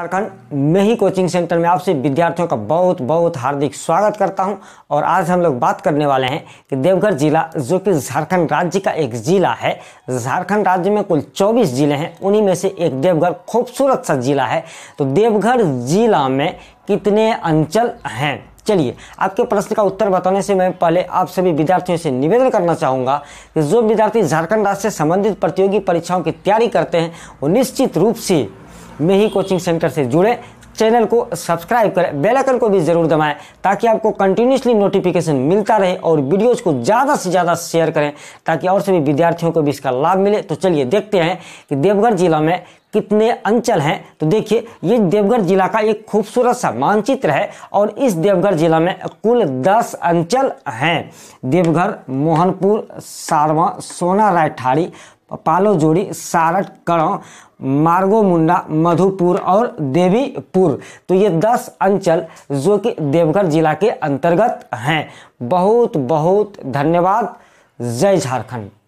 झारखंड में ही coaching centre में आपसे विद्यार्थियों का बहुत बहुत हार्दिक स्वागत करता हूं और आज हम लोग बात करने वाले हैं कि देवघर जिला जो कि झारखंड राज्य का एक जिला है झारखंड राज्य में कुल 24 जिले हैं उन्हीं में से एक देवघर खूबसूरत सा जिला है तो देवघर जिला में कितने अंचल हैं चलिए आपके प्रश्न का उत्तर बताने से मैं पहले आप सभी विद्यार्थियों से निवेदन करना चाहूँगा कि जो विद्यार्थी झारखंड राज्य से संबंधित प्रतियोगी परीक्षाओं की तैयारी करते हैं वो निश्चित रूप से में ही कोचिंग सेंटर से जुड़े चैनल को सब्सक्राइब करें बेल आइकन को भी जरूर दबाएं ताकि आपको कंटिन्यूसली नोटिफिकेशन मिलता रहे और वीडियोज को ज़्यादा से ज़्यादा शेयर करें ताकि और सभी विद्यार्थियों को भी इसका लाभ मिले तो चलिए देखते हैं कि देवघर जिला में कितने अंचल हैं तो देखिए ये देवघर जिला का एक खूबसूरत सा मानचित्र है और इस देवघर जिला में कुल दस अंचल हैं देवघर मोहनपुर सारवा सोना रायठारी पालो जोड़ी सारठ कड़ों मार्गो मुंडा मधुपुर और देवीपुर तो ये दस अंचल जो कि देवघर जिला के अंतर्गत हैं बहुत बहुत धन्यवाद जय झारखंड